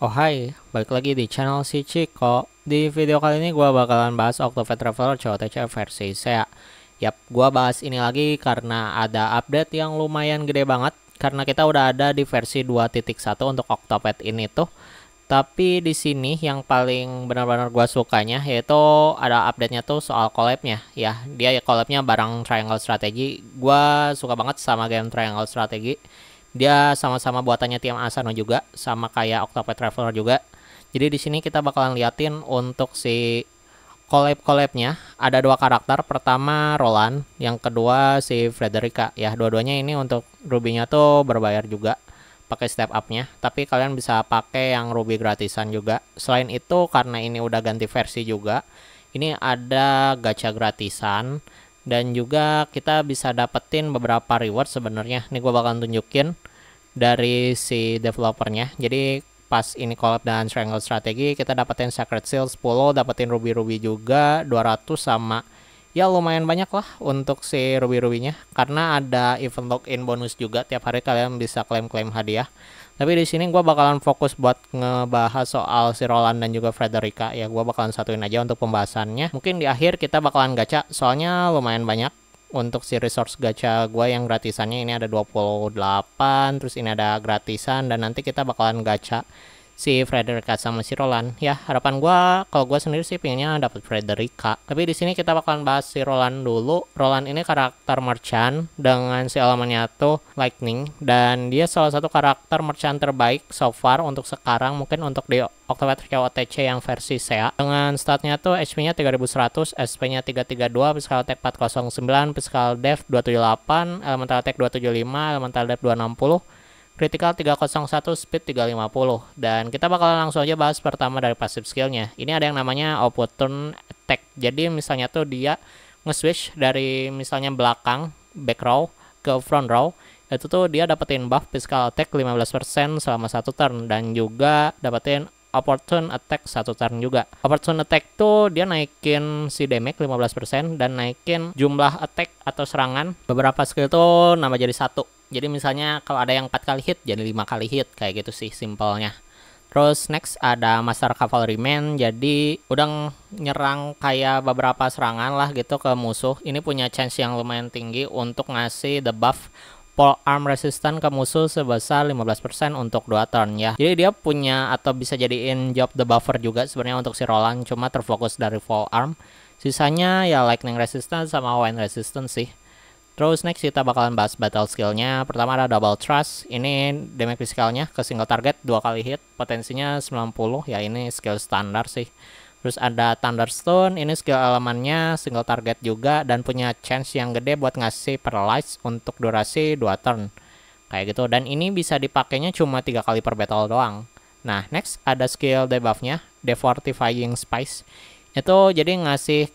Oh hai, balik lagi di channel si Ciko Di video kali ini gue bakalan bahas Octopath Traveler COTC versi saya. E Yap, gue bahas ini lagi karena ada update yang lumayan gede banget Karena kita udah ada di versi 2.1 untuk Octopath ini tuh Tapi di sini yang paling benar-benar gue sukanya yaitu ada update-nya tuh soal collab-nya Ya, dia collab-nya barang Triangle Strategy Gue suka banget sama game Triangle Strategy dia sama-sama buatannya tim Asano juga, sama kayak Octopath Traveler juga. Jadi di sini kita bakalan liatin untuk si collab-collabnya ada dua karakter. Pertama Roland, yang kedua si Frederica. Ya, dua-duanya ini untuk rubinya tuh berbayar juga pakai step upnya. tapi kalian bisa pakai yang ruby gratisan juga. Selain itu karena ini udah ganti versi juga, ini ada gacha gratisan dan juga kita bisa dapetin beberapa reward sebenarnya ini gue bakal tunjukin dari si developernya jadi pas ini collab dan triangle strategi kita dapetin sacred seal 10 dapetin ruby ruby juga 200 sama ya lumayan banyak lah untuk si ruby-rubinya karena ada event login bonus juga tiap hari kalian bisa klaim-klaim hadiah tapi di sini gue bakalan fokus buat ngebahas soal si Roland dan juga Frederica ya gue bakalan satuin aja untuk pembahasannya mungkin di akhir kita bakalan gacha soalnya lumayan banyak untuk si resource gacha gue yang gratisannya ini ada 28 terus ini ada gratisan dan nanti kita bakalan gacha si Frederica sama si Roland ya harapan gue kalau gue sendiri sih pengennya dapat Frederica tapi di sini kita bakalan bahas si Roland dulu Roland ini karakter merchant dengan si elemennya tuh lightning dan dia salah satu karakter merchant terbaik so far untuk sekarang mungkin untuk di Octopath OTC yang versi SEA dengan statnya tuh HP-nya 3100, SP-nya 332, physical attack 409, physical def 278, elemental attack 275, elemental def 260 critical 301, speed 350. Dan kita bakal langsung aja bahas pertama dari passive skillnya. Ini ada yang namanya opportune attack. Jadi misalnya tuh dia nge-switch dari misalnya belakang, back row, ke front row. Itu tuh dia dapetin buff physical attack 15% selama satu turn. Dan juga dapetin opportune attack satu turn juga. Opportune attack tuh dia naikin si damage 15% dan naikin jumlah attack atau serangan beberapa skill tuh nambah jadi satu. Jadi misalnya kalau ada yang 4 kali hit jadi 5 kali hit kayak gitu sih simpelnya. Terus next ada Master Cavalryman, jadi udah nyerang kayak beberapa serangan lah gitu ke musuh. Ini punya chance yang lumayan tinggi untuk ngasih debuff Arm resistant ke musuh sebesar 15% untuk 2 turn ya. Jadi dia punya atau bisa jadiin job the buffer juga sebenarnya untuk si Roland cuma terfokus dari Arm. Sisanya ya lightning resistance sama wind resistance sih. Terus next kita bakalan bahas battle skillnya. Pertama ada double trust. Ini damage physicalnya ke single target dua kali hit. Potensinya 90. Ya ini skill standar sih. Terus ada Thunderstone, ini skill elemennya single target juga dan punya chance yang gede buat ngasih paralyze untuk durasi 2 turn. Kayak gitu, dan ini bisa dipakainya cuma tiga kali per battle doang. Nah, next ada skill debuffnya, Defortifying Spice. Itu jadi ngasih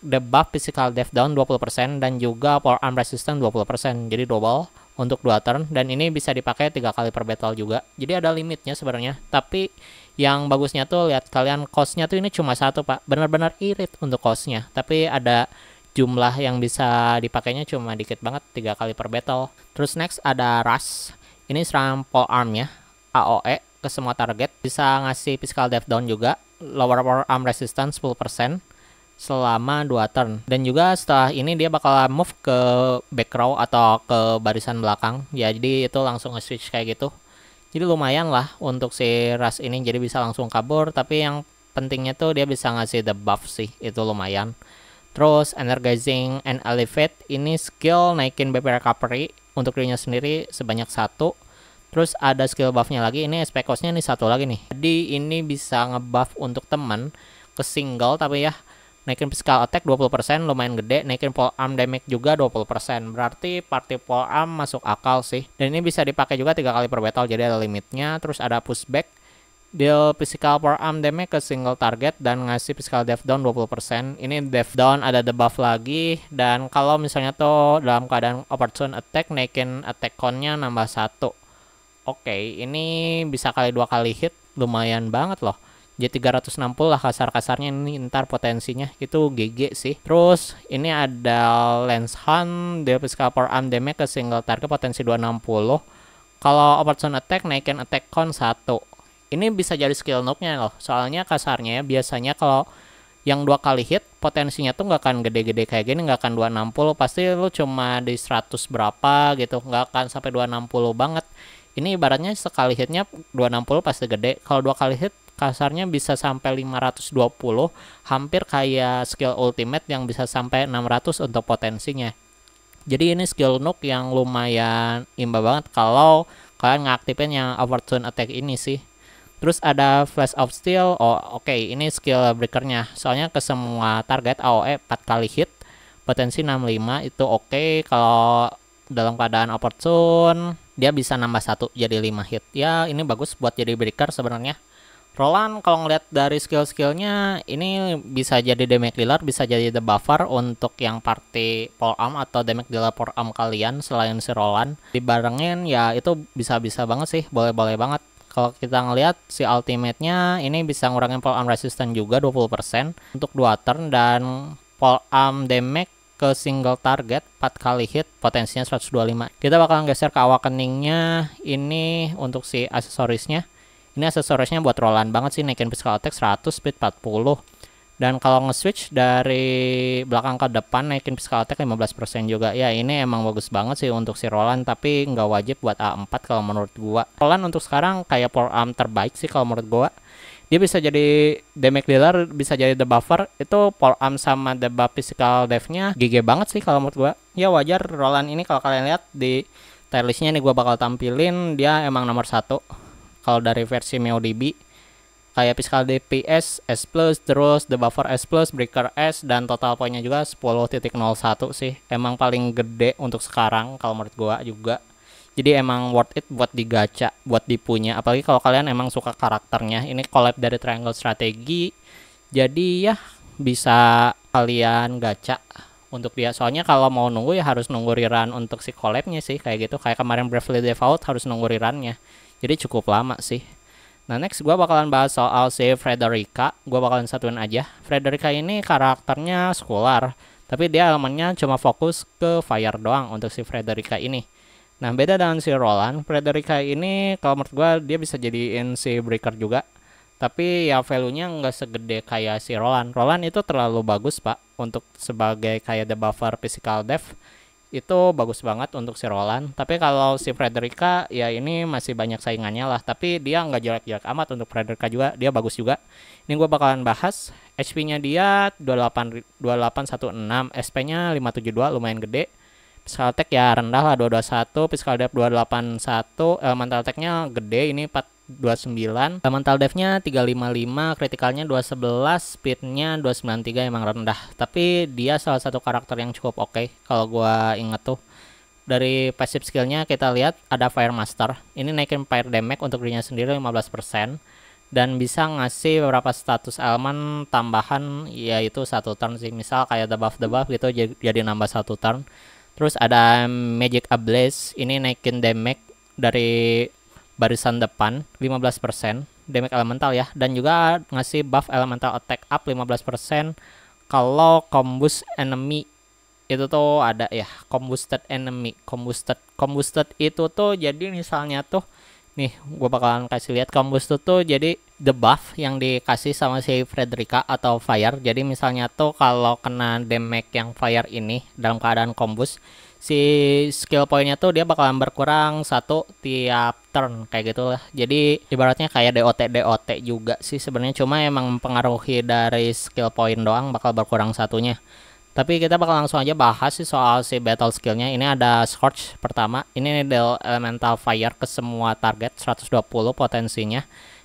debuff physical death down 20% dan juga forearm resistance 20%, jadi double untuk dua turn dan ini bisa dipakai tiga kali per battle juga jadi ada limitnya sebenarnya tapi yang bagusnya tuh lihat kalian costnya tuh ini cuma satu pak benar-benar irit untuk costnya tapi ada jumlah yang bisa dipakainya cuma dikit banget tiga kali per battle terus next ada rush ini serang pole arm ya AOE ke semua target bisa ngasih physical death down juga lower power arm resistance 10% selama dua turn. Dan juga setelah ini dia bakal move ke back row atau ke barisan belakang. Ya jadi itu langsung nge-switch kayak gitu. Jadi lumayan lah untuk si Ras ini jadi bisa langsung kabur tapi yang pentingnya tuh dia bisa ngasih the buff sih itu lumayan. Terus energizing and elevate ini skill naikin BP recovery untuk dirinya sendiri sebanyak satu. Terus ada skill buffnya lagi, ini SP cost-nya nih satu lagi nih. Jadi ini bisa ngebuff untuk temen ke single tapi ya naikin physical attack 20% lumayan gede, naikin arm damage juga 20%. Berarti party arm masuk akal sih. Dan ini bisa dipakai juga tiga kali per battle jadi ada limitnya. Terus ada pushback deal physical arm damage ke single target dan ngasih physical death down 20%. Ini death down ada debuff lagi dan kalau misalnya tuh dalam keadaan opportune attack naikin attack connya nambah satu. Oke, okay, ini bisa kali dua kali hit lumayan banget loh. J360 lah kasar-kasarnya ini ntar potensinya itu GG sih terus ini ada lens hunt dia cover arm damage ke single target potensi 260 kalau opportune attack naikin attack con 1 ini bisa jadi skill nuke-nya loh soalnya kasarnya biasanya kalau yang dua kali hit potensinya tuh nggak akan gede-gede kayak gini nggak akan 260 pasti lu cuma di 100 berapa gitu nggak akan sampai 260 banget ini ibaratnya sekali hitnya 260 pasti gede kalau dua kali hit kasarnya bisa sampai 520 hampir kayak skill ultimate yang bisa sampai 600 untuk potensinya jadi ini skill nuk yang lumayan imba banget kalau kalian ngaktifin yang opportune attack ini sih Terus ada Flash of Steel. Oh, oke, okay. ini skill breakernya. Soalnya ke semua target AOE 4 kali hit, potensi 65 itu oke okay. kalau dalam keadaan opportune dia bisa nambah satu jadi 5 hit. Ya, ini bagus buat jadi breaker sebenarnya. Roland kalau ngeliat dari skill-skillnya ini bisa jadi damage dealer, bisa jadi the buffer untuk yang party polearm atau damage dealer polearm kalian selain si Roland. Dibarengin ya itu bisa-bisa banget sih, boleh-boleh banget. Kalau kita ngeliat si ultimate-nya ini bisa ngurangin polearm resistance juga 20% untuk 2 turn dan polearm damage ke single target 4 kali hit potensinya 125 kita bakal geser ke awakening-nya ini untuk si aksesorisnya ini aksesorisnya buat rolan banget sih, naikin physical attack 100, speed 40. Dan kalau nge-switch dari belakang ke depan naikin physical attack 15% juga. Ya ini emang bagus banget sih untuk si Roland tapi nggak wajib buat A4 kalau menurut gua. Roland untuk sekarang kayak forearm terbaik sih kalau menurut gua. Dia bisa jadi damage dealer, bisa jadi debuffer. Itu forearm sama debuff physical devnya nya GG banget sih kalau menurut gua. Ya wajar Roland ini kalau kalian lihat di tier listnya nih gua bakal tampilin dia emang nomor satu kalau dari versi MeoDB kayak fiscal DPS S+, terus the buffer S+, breaker S, dan total poinnya juga 10.01 sih. Emang paling gede untuk sekarang kalau menurut gua juga. Jadi emang worth it buat digaca, buat dipunya. Apalagi kalau kalian emang suka karakternya. Ini collab dari Triangle Strategi. Jadi ya bisa kalian gacha untuk dia. Soalnya kalau mau nunggu ya harus nunggu rerun untuk si collabnya sih kayak gitu. Kayak kemarin Bravely Default harus nunggu rerunnya. Jadi cukup lama sih. Nah next gue bakalan bahas soal si Frederica. Gue bakalan satuin aja. Frederica ini karakternya sekular. Tapi dia elemennya cuma fokus ke fire doang untuk si Frederica ini. Nah beda dengan si Roland, Frederica ini kalau menurut gue dia bisa jadiin si breaker juga. Tapi ya value-nya nggak segede kayak si Roland. Roland itu terlalu bagus pak untuk sebagai kayak the buffer physical death itu bagus banget untuk si Roland. Tapi kalau si Frederica ya ini masih banyak saingannya lah. Tapi dia nggak jelek-jelek amat untuk Frederica juga. Dia bagus juga. Ini gue bakalan bahas. HP-nya dia 28 2816, SP-nya 572 lumayan gede. Physical tech ya rendah lah 221, physical depth 281, elemental tech-nya gede ini 4 29, eh, mental dive-nya 355 kritikalnya 211 speed-nya 293 emang rendah tapi dia salah satu karakter yang cukup oke okay, kalau gua inget tuh dari passive skillnya kita lihat ada Fire Master ini naikin fire damage untuk dirinya sendiri 15% dan bisa ngasih beberapa status elemen tambahan yaitu satu turn sih misal kayak debuff debuff gitu jadi nambah satu turn terus ada magic ablaze ini naikin damage dari barisan depan 15% damage elemental ya dan juga ngasih buff elemental attack up 15% kalau combust enemy itu tuh ada ya combusted enemy combusted combusted itu tuh jadi misalnya tuh nih gue bakalan kasih lihat itu tuh jadi the buff yang dikasih sama si Frederica atau fire jadi misalnya tuh kalau kena damage yang fire ini dalam keadaan combust si skill pointnya tuh dia bakalan berkurang satu tiap turn kayak gitu lah jadi ibaratnya kayak DOT DOT juga sih sebenarnya cuma emang mempengaruhi dari skill point doang bakal berkurang satunya tapi kita bakal langsung aja bahas sih soal si battle skillnya ini ada scorch pertama ini del elemental fire ke semua target 120 potensinya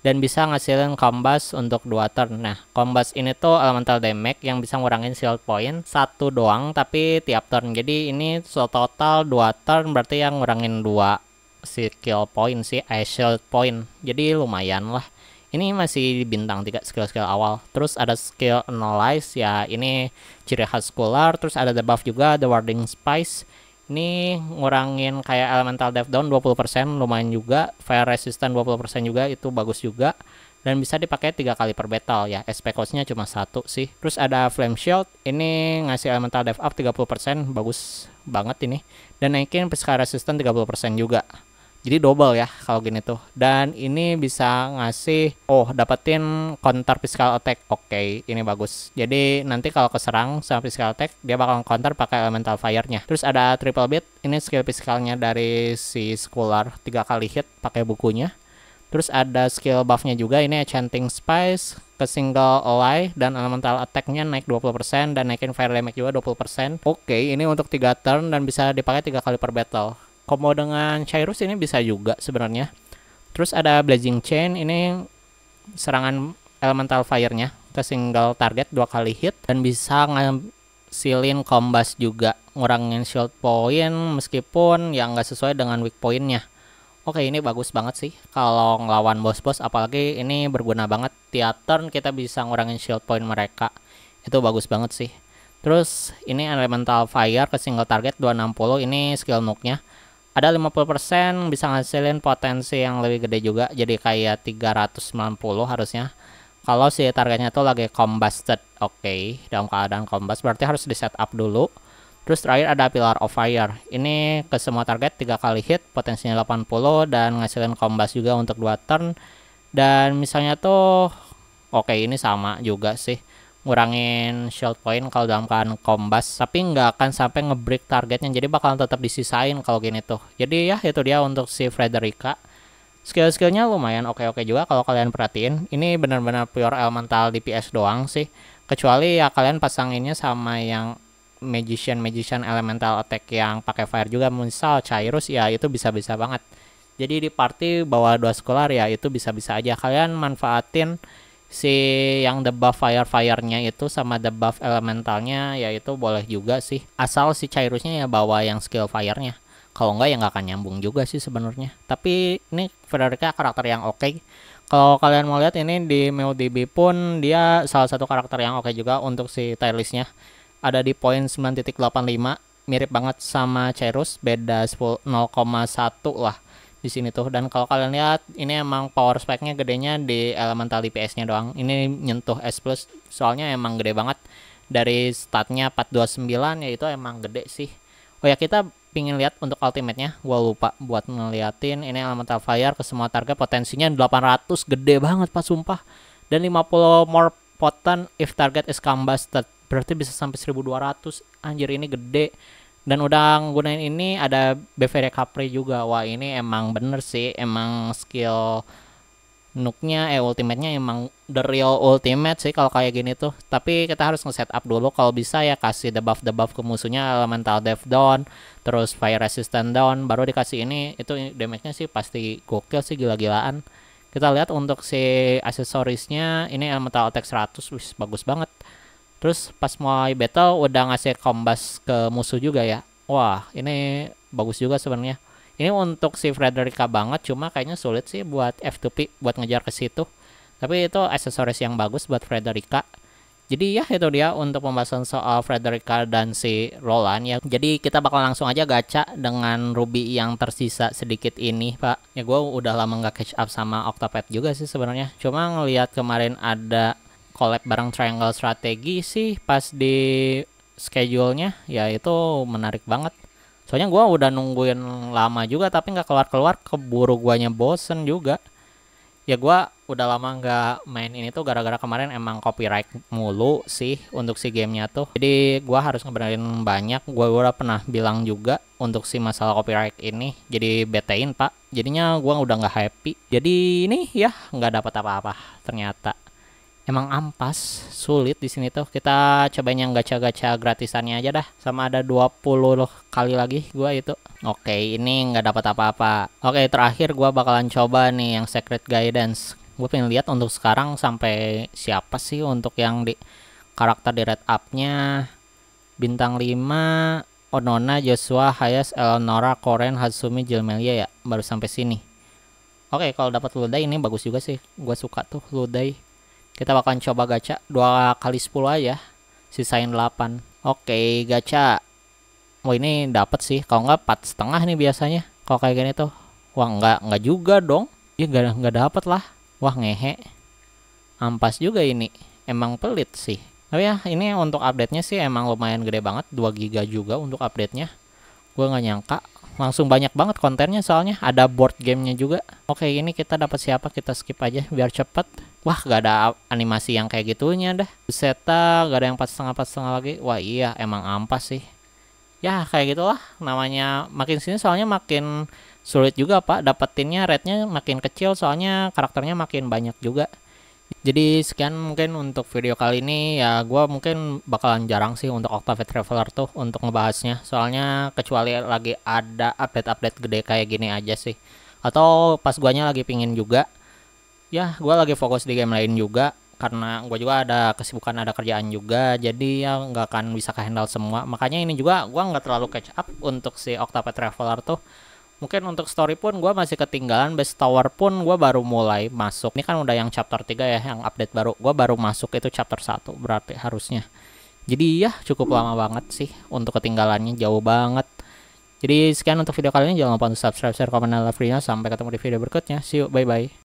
dan bisa ngasilin combust untuk dua turn. Nah, combust ini tuh elemental damage yang bisa ngurangin shield point satu doang tapi tiap turn. Jadi ini so total dua turn berarti yang ngurangin dua skill point sih, eh, shield point. Jadi lumayan lah. Ini masih bintang tiga skill-skill awal. Terus ada skill analyze ya ini ciri khas Scholar, terus ada debuff juga the warding spice ini ngurangin kayak elemental death down 20% lumayan juga fire resistant 20% juga itu bagus juga dan bisa dipakai tiga kali per battle ya SP costnya cuma satu sih terus ada flame shield ini ngasih elemental death up 30% bagus banget ini dan naikin physical resistance 30% juga jadi double ya kalau gini tuh dan ini bisa ngasih oh dapetin counter physical attack oke okay, ini bagus jadi nanti kalau keserang sama physical attack dia bakal counter pakai elemental fire nya terus ada triple beat ini skill physicalnya dari si scholar tiga kali hit pakai bukunya terus ada skill buffnya juga ini enchanting spice ke single ally dan elemental attack-nya naik 20% dan naikin fire damage juga 20%. Oke, okay, ini untuk tiga turn dan bisa dipakai tiga kali per battle combo dengan Cyrus ini bisa juga sebenarnya. Terus ada Blazing Chain ini serangan elemental fire-nya ke single target dua kali hit dan bisa ngasilin kombas juga ngurangin shield point meskipun ya nggak sesuai dengan weak point-nya. Oke ini bagus banget sih kalau ngelawan bos-bos apalagi ini berguna banget tiap turn kita bisa ngurangin shield point mereka itu bagus banget sih terus ini elemental fire ke single target 260 ini skill nuke nya ada 50% bisa ngasilin potensi yang lebih gede juga jadi kayak 390 harusnya kalau si targetnya tuh lagi combusted oke okay. dalam keadaan combust berarti harus di setup dulu terus terakhir ada pillar of fire ini ke semua target tiga kali hit potensinya 80 dan ngasilin combust juga untuk dua turn dan misalnya tuh oke okay, ini sama juga sih ngurangin shield point kalau dalam keadaan kombas tapi nggak akan sampai ngebreak targetnya jadi bakalan tetap disisain kalau gini tuh jadi ya itu dia untuk si Frederica skill-skillnya lumayan oke-oke juga kalau kalian perhatiin ini benar-benar pure elemental DPS doang sih kecuali ya kalian pasanginnya sama yang magician magician elemental attack yang pakai fire juga misal Cyrus ya itu bisa-bisa banget jadi di party bawa dua sekolah ya itu bisa-bisa aja kalian manfaatin si yang debuff fire fire-nya itu sama debuff elementalnya yaitu boleh juga sih asal si Cyrus-nya ya bawa yang skill fire-nya kalau enggak ya nggak akan nyambung juga sih sebenarnya tapi ini Frederica karakter yang oke okay. kalau kalian mau lihat ini di MeoDB pun dia salah satu karakter yang oke okay juga untuk si list-nya ada di poin 9.85 mirip banget sama Cyrus beda 0,1 lah di sini tuh dan kalau kalian lihat ini emang power speknya gedenya di elemental DPS-nya doang ini nyentuh S plus soalnya emang gede banget dari statnya 429 yaitu emang gede sih oh ya kita pingin lihat untuk ultimate-nya gua lupa buat ngeliatin ini elemental fire ke semua target potensinya 800 gede banget pak sumpah dan 50 more potent if target is combusted berarti bisa sampai 1200 anjir ini gede dan udah gunain ini ada BVD Capri juga wah ini emang bener sih emang skill nuknya eh ultimate-nya emang the real ultimate sih kalau kayak gini tuh tapi kita harus nge-setup dulu kalau bisa ya kasih debuff debuff ke musuhnya elemental death down terus fire resistant down baru dikasih ini itu damage-nya sih pasti gokil sih gila-gilaan kita lihat untuk si aksesorisnya ini elemental attack 100 wis bagus banget Terus pas mulai battle udah ngasih kombas ke musuh juga ya. Wah, ini bagus juga sebenarnya. Ini untuk si Frederica banget, cuma kayaknya sulit sih buat F2P buat ngejar ke situ. Tapi itu aksesoris yang bagus buat Frederica. Jadi ya itu dia untuk pembahasan soal Frederica dan si Roland ya. Jadi kita bakal langsung aja gacha dengan Ruby yang tersisa sedikit ini, Pak. Ya gue udah lama nggak catch up sama Octopath juga sih sebenarnya. Cuma ngelihat kemarin ada collab bareng Triangle Strategi sih pas di schedule-nya ya itu menarik banget soalnya gue udah nungguin lama juga tapi nggak keluar keluar keburu guanya bosen juga ya gue udah lama nggak main ini tuh gara-gara kemarin emang copyright mulu sih untuk si gamenya tuh jadi gue harus ngebenerin banyak gue udah pernah bilang juga untuk si masalah copyright ini jadi betein pak jadinya gue udah nggak happy jadi ini ya nggak dapat apa-apa ternyata emang ampas sulit di sini tuh kita cobain yang gacha-gacha gratisannya aja dah sama ada 20 loh kali lagi gua itu oke okay, ini nggak dapat apa-apa oke okay, terakhir gua bakalan coba nih yang secret guidance gue pengen lihat untuk sekarang sampai siapa sih untuk yang di karakter di red up-nya bintang 5 Onona, Joshua, Hayas, Eleonora, Koren, Hatsumi, Jelmelia ya baru sampai sini oke okay, kalau dapat ludai ini bagus juga sih gue suka tuh ludai kita bakalan coba gacha 2 kali 10 aja. Sisain 8. Oke, okay, gacha. Oh ini dapat sih. Kalau nggak empat setengah nih biasanya. Kalau kayak gini tuh. Wah nggak nggak juga dong. Ya nggak nggak dapat lah. Wah ngehe. Ampas juga ini. Emang pelit sih. Tapi ya ini untuk update-nya sih emang lumayan gede banget. 2 giga juga untuk update-nya. Gue nggak nyangka. Langsung banyak banget kontennya soalnya. Ada board gamenya juga. Oke ini kita dapat siapa kita skip aja biar cepet wah gak ada animasi yang kayak gitunya dah Seta, gak ada yang pas setengah pas setengah lagi wah iya emang ampas sih ya kayak gitulah namanya makin sini soalnya makin sulit juga pak dapetinnya rednya makin kecil soalnya karakternya makin banyak juga jadi sekian mungkin untuk video kali ini ya gue mungkin bakalan jarang sih untuk Octave Traveler tuh untuk ngebahasnya soalnya kecuali lagi ada update-update gede kayak gini aja sih atau pas guanya lagi pingin juga ya gue lagi fokus di game lain juga karena gue juga ada kesibukan ada kerjaan juga jadi ya nggak akan bisa kehandle semua makanya ini juga gue nggak terlalu catch up untuk si Octopath Traveler tuh mungkin untuk story pun gue masih ketinggalan base tower pun gue baru mulai masuk ini kan udah yang chapter 3 ya yang update baru gue baru masuk itu chapter 1 berarti harusnya jadi ya cukup lama banget sih untuk ketinggalannya jauh banget jadi sekian untuk video kali ini jangan lupa untuk subscribe share komen dan like sampai ketemu di video berikutnya see you bye bye